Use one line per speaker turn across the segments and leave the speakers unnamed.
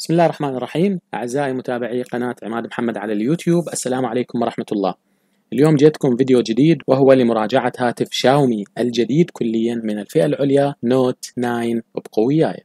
بسم الله الرحمن الرحيم أعزائي متابعي قناة عماد محمد على اليوتيوب السلام عليكم ورحمة الله اليوم جيتكم فيديو جديد وهو لمراجعة هاتف شاومي الجديد كليا من الفئة العليا نوت 9 ابقوا وياي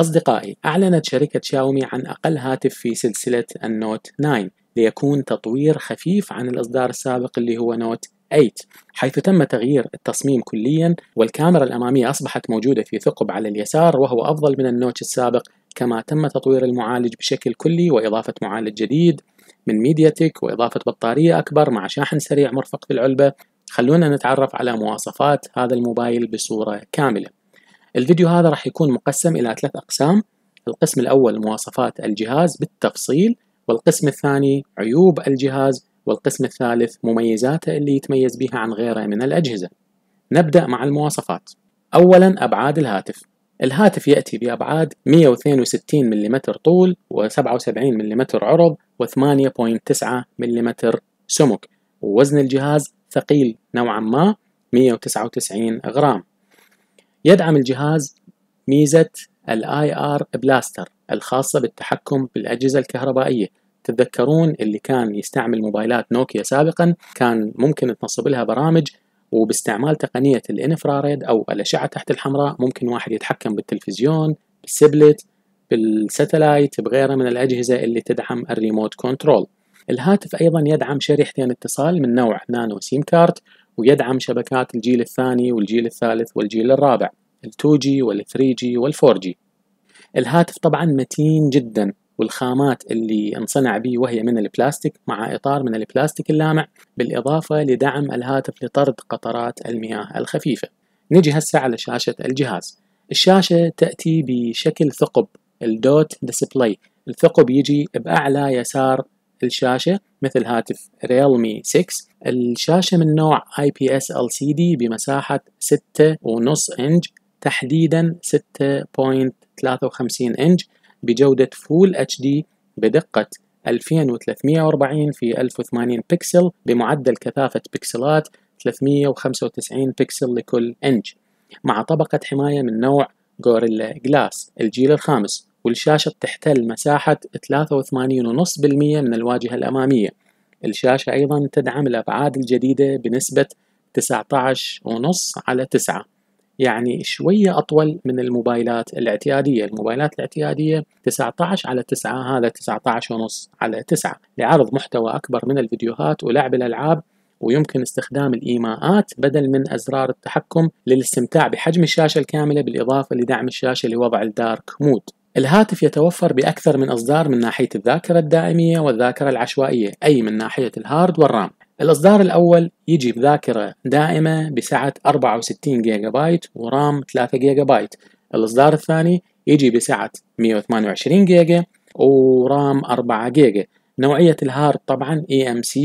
أصدقائي أعلنت شركة شاومي عن أقل هاتف في سلسلة النوت 9 ليكون تطوير خفيف عن الإصدار السابق اللي هو نوت 8 حيث تم تغيير التصميم كليا والكاميرا الأمامية أصبحت موجودة في ثقب على اليسار وهو أفضل من النوت السابق كما تم تطوير المعالج بشكل كلي وإضافة معالج جديد من ميديا تيك وإضافة بطارية أكبر مع شاحن سريع مرفق في العلبة خلونا نتعرف على مواصفات هذا الموبايل بصورة كاملة الفيديو هذا راح يكون مقسم إلى ثلاث أقسام القسم الأول مواصفات الجهاز بالتفصيل والقسم الثاني عيوب الجهاز والقسم الثالث مميزاته اللي يتميز بها عن غيره من الأجهزة نبدأ مع المواصفات أولا أبعاد الهاتف الهاتف يأتي بأبعاد 162 ملم طول و77 ملم عرض و8.9 ملم سمك ووزن الجهاز ثقيل نوعا ما 199 غرام يدعم الجهاز ميزة الاي ار بلاستر الخاصة بالتحكم بالأجهزة الكهربائية تتذكرون اللي كان يستعمل موبايلات نوكيا سابقا كان ممكن تنصب لها برامج وباستعمال تقنية الانفراريد أو الأشعة تحت الحمراء ممكن واحد يتحكم بالتلفزيون بالسبلت بالستلايت بغيرها من الأجهزة اللي تدعم الريموت كنترول الهاتف أيضا يدعم شريحتين اتصال من نوع نانو سيم كارت ويدعم شبكات الجيل الثاني والجيل الثالث والجيل الرابع ال 2G وال 3G وال 4G الهاتف طبعا متين جدا والخامات اللي انصنع به وهي من البلاستيك مع إطار من البلاستيك اللامع بالإضافة لدعم الهاتف لطرد قطرات المياه الخفيفة نجي هسه على شاشة الجهاز الشاشة تأتي بشكل ثقب الدوت ديسبلاي الثقب يجي بأعلى يسار الشاشة مثل هاتف ريلمي 6 الشاشة من نوع IPS LCD بمساحة 6.5 إنج تحديدا 6.53 إنج بجودة فول اتش دي بدقة 2340 في 1080 بكسل بمعدل كثافة بكسلات 395 بكسل لكل إنج مع طبقة حماية من نوع غوريلا جلاس الجيل الخامس والشاشة بتحتل مساحة 83.5% من الواجهة الأمامية الشاشة أيضا تدعم الأبعاد الجديدة بنسبة 19.5 على 9 يعني شوية أطول من الموبايلات الاعتيادية الموبايلات الاعتيادية 19 على 9 هذا 19.5 على 9 لعرض محتوى أكبر من الفيديوهات ولعب الألعاب ويمكن استخدام الإيماءات بدل من أزرار التحكم للاستمتاع بحجم الشاشة الكاملة بالإضافة لدعم الشاشة لوضع الدارك مود الهاتف يتوفر بأكثر من إصدار من ناحية الذاكرة الدائمية والذاكرة العشوائية أي من ناحية الهارد والرام الإصدار الأول يجي بذاكرة دائمة بسعة 64 جيجا بايت ورام 3 جيجا بايت الإصدار الثاني يجي بسعة 128 جيجا ورام 4 جيجا نوعية الهارد طبعا EMC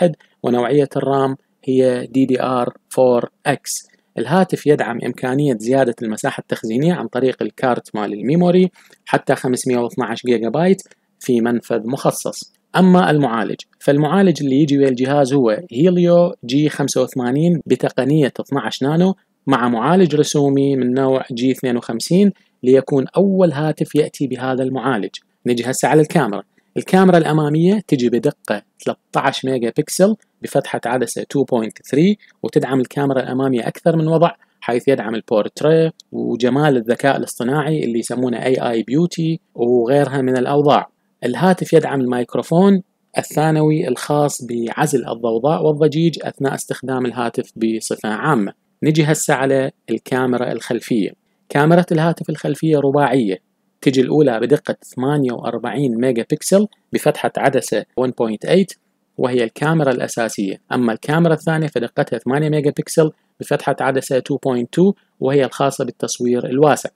5.1 ونوعية الرام هي DDR4X الهاتف يدعم إمكانية زيادة المساحة التخزينية عن طريق الكارت مال الميموري حتى 512 جيجا بايت في منفذ مخصص أما المعالج فالمعالج اللي يجي ويا الجهاز هو هيليو جي 85 بتقنية 12 نانو مع معالج رسومي من نوع جي 52 ليكون أول هاتف يأتي بهذا المعالج نجي هسه على الكاميرا الكاميرا الأمامية تجي بدقة 13 ميجا بكسل بفتحة عدسة 2.3 وتدعم الكاميرا الأمامية أكثر من وضع حيث يدعم البورتريه وجمال الذكاء الاصطناعي اللي يسمونه اي اي بيوتي وغيرها من الاوضاع الهاتف يدعم الميكروفون الثانوي الخاص بعزل الضوضاء والضجيج اثناء استخدام الهاتف بصفه عامه نجي هسه على الكاميرا الخلفيه كاميرا الهاتف الخلفيه رباعيه تجي الاولى بدقه 48 ميجا بكسل بفتحه عدسه 1.8 وهي الكاميرا الأساسية أما الكاميرا الثانية فدقتها 8 ميجا بكسل بفتحة عدسة 2.2 وهي الخاصة بالتصوير الواسع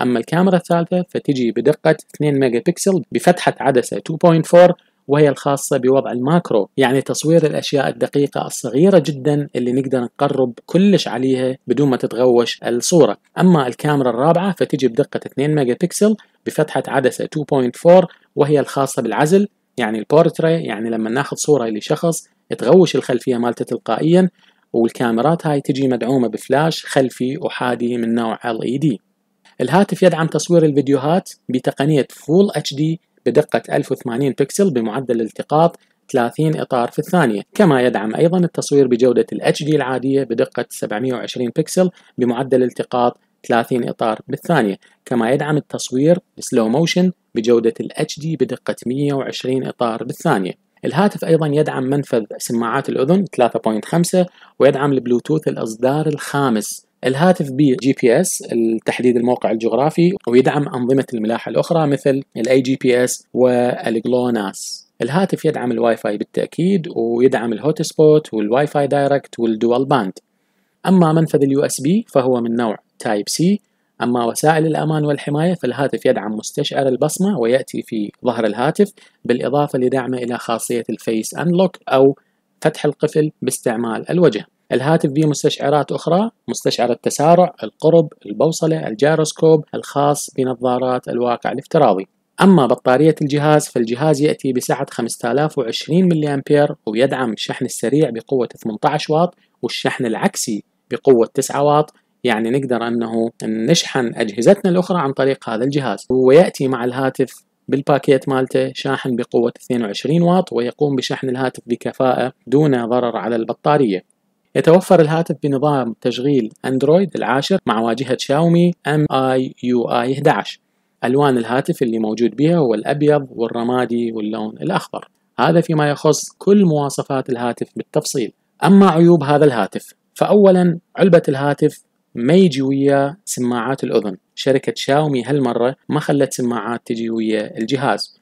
أما الكاميرا الثالثة فتجي بدقة 2 ميجا بكسل بفتحة عدسة 2.4 وهي الخاصة بوضع الماكرو يعني تصوير الأشياء الدقيقة الصغيرة جدا اللي نقدر نقرب كلش عليها بدون ما تتغوش الصورة أما الكاميرا الرابعة فتجي بدقة 2 ميجا بكسل بفتحة عدسة 2.4 وهي الخاصة بالعزل يعني البورتري يعني لما ناخذ صوره لشخص تغوش الخلفيه مالته تلقائيا والكاميرات هاي تجي مدعومه بفلاش خلفي احادي من نوع LED الهاتف يدعم تصوير الفيديوهات بتقنيه فول اتش دي بدقه 1080 بكسل بمعدل التقاط 30 اطار في الثانيه كما يدعم ايضا التصوير بجوده الاتش دي العاديه بدقه 720 بكسل بمعدل التقاط 30 إطار بالثانية كما يدعم التصوير سلو موشن بجودة ال HD بدقة 120 إطار بالثانية الهاتف أيضا يدعم منفذ سماعات الأذن 3.5 ويدعم البلوتوث الإصدار الخامس الهاتف جي بي اس التحديد الموقع الجغرافي ويدعم أنظمة الملاحة الأخرى مثل الاي جي بي اس والجلوناس الهاتف يدعم الواي فاي بالتأكيد ويدعم الهوت سبوت والواي فاي دايركت والدول باند أما منفذ اليو اس بي فهو من نوع تايب سي أما وسائل الأمان والحماية فالهاتف يدعم مستشعر البصمة ويأتي في ظهر الهاتف بالإضافة لدعمه إلى خاصية الفيس أنلوك أو فتح القفل باستعمال الوجه الهاتف به مستشعرات أخرى مستشعر التسارع، القرب، البوصلة، الجيروسكوب الخاص بنظارات الواقع الافتراضي أما بطارية الجهاز فالجهاز يأتي بسعة 5020 ملي أمبير ويدعم الشحن السريع بقوة 18 واط والشحن العكسي بقوة 9 واط يعني نقدر أنه نشحن أجهزتنا الأخرى عن طريق هذا الجهاز ويأتي مع الهاتف بالباكيت مالته شاحن بقوة 22 واط ويقوم بشحن الهاتف بكفاءة دون ضرر على البطارية يتوفر الهاتف بنظام تشغيل اندرويد العاشر مع واجهة شاومي ام اي يو اي 11 الوان الهاتف اللي موجود بها هو الابيض والرمادي واللون الاخضر هذا فيما يخص كل مواصفات الهاتف بالتفصيل اما عيوب هذا الهاتف فاولا علبة الهاتف ما يجي ويا سماعات الأذن شركة شاومي هالمرة ما خلت سماعات تجي ويا الجهاز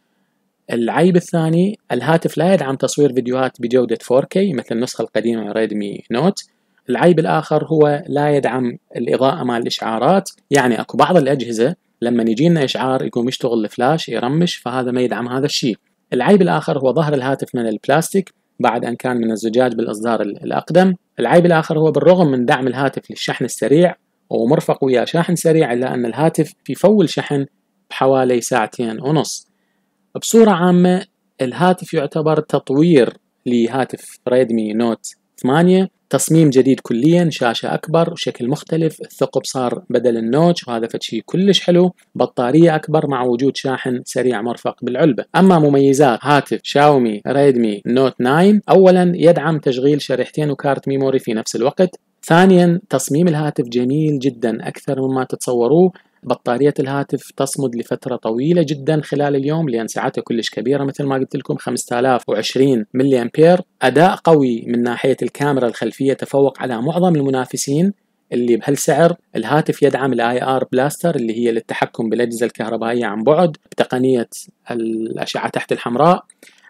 العيب الثاني الهاتف لا يدعم تصوير فيديوهات بجودة 4K مثل النسخة القديمة من ريدمي نوت العيب الآخر هو لا يدعم الإضاءة مع الإشعارات يعني أكو بعض الأجهزة لما يجينا إشعار يقوم يشتغل الفلاش يرمش فهذا ما يدعم هذا الشيء العيب الآخر هو ظهر الهاتف من البلاستيك بعد أن كان من الزجاج بالإصدار الأقدم العيب الآخر هو بالرغم من دعم الهاتف للشحن السريع ومرفق ويا شاحن سريع إلا أن الهاتف يفول شحن بحوالي ساعتين ونص بصورة عامة الهاتف يعتبر تطوير لهاتف ريدمي نوت 8 تصميم جديد كليا شاشة أكبر وشكل مختلف الثقب صار بدل النوتش وهذا فتشي كلش حلو بطارية أكبر مع وجود شاحن سريع مرفق بالعلبة أما مميزات هاتف شاومي ريدمي نوت 9 أولا يدعم تشغيل شريحتين وكارت ميموري في نفس الوقت ثانيا تصميم الهاتف جميل جدا أكثر مما تتصوروه بطارية الهاتف تصمد لفترة طويلة جدا خلال اليوم لأن سعتها كلش كبيرة مثل ما قلت لكم 5020 ملي أمبير أداء قوي من ناحية الكاميرا الخلفية تفوق على معظم المنافسين اللي بهالسعر الهاتف يدعم الاي ار بلاستر اللي هي للتحكم بالاجهزه الكهربائيه عن بعد بتقنيه الاشعه تحت الحمراء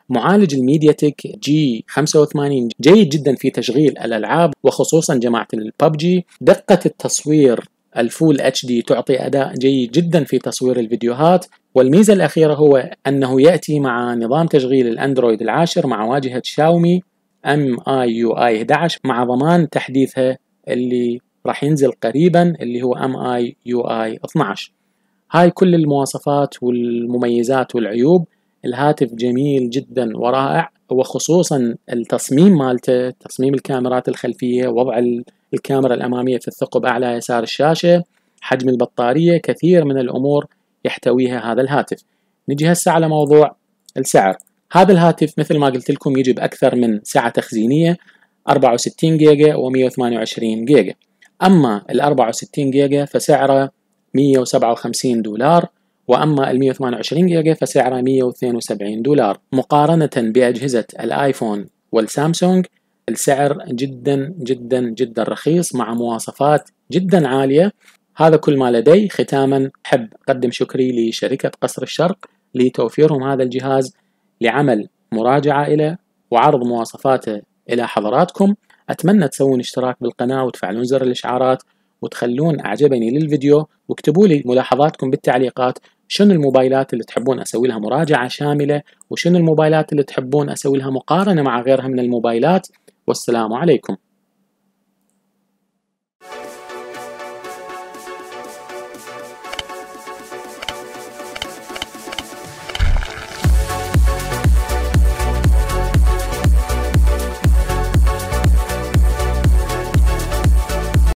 معالج الميديا تك جي 85 جيد جدا في تشغيل الالعاب وخصوصا جماعه الببجي دقه التصوير الفول اتش دي تعطي أداء جيد جدا في تصوير الفيديوهات والميزة الأخيرة هو أنه يأتي مع نظام تشغيل الأندرويد العاشر مع واجهة شاومي ام اي يو اي 11 مع ضمان تحديثها اللي راح ينزل قريبا اللي هو ام اي يو اي 12 هاي كل المواصفات والمميزات والعيوب الهاتف جميل جدا ورائع وخصوصا التصميم مالته تصميم الكاميرات الخلفيه وضع الكاميرا الأمامية في الثقب أعلى يسار الشاشة حجم البطارية كثير من الأمور يحتويها هذا الهاتف نجي هسه على موضوع السعر هذا الهاتف مثل ما قلت لكم يجي بأكثر من سعة تخزينية 64 جيجا و128 جيجا أما ال 64 جيجا فسعره 157 دولار وأما ال 128 جيجا فسعره 172 دولار مقارنة بأجهزة الآيفون والسامسونج السعر جدا جدا جدا رخيص مع مواصفات جدا عالية هذا كل ما لدي ختاما أحب أقدم شكري لشركة قصر الشرق لتوفيرهم هذا الجهاز لعمل مراجعة إلى وعرض مواصفاته إلى حضراتكم أتمنى تسوون اشتراك بالقناة وتفعلون زر الإشعارات وتخلون أعجبني للفيديو واكتبوا لي ملاحظاتكم بالتعليقات شنو الموبايلات اللي تحبون أسوي لها مراجعة شاملة وشنو الموبايلات اللي تحبون أسوي لها مقارنة مع غيرها من الموبايلات والسلام عليكم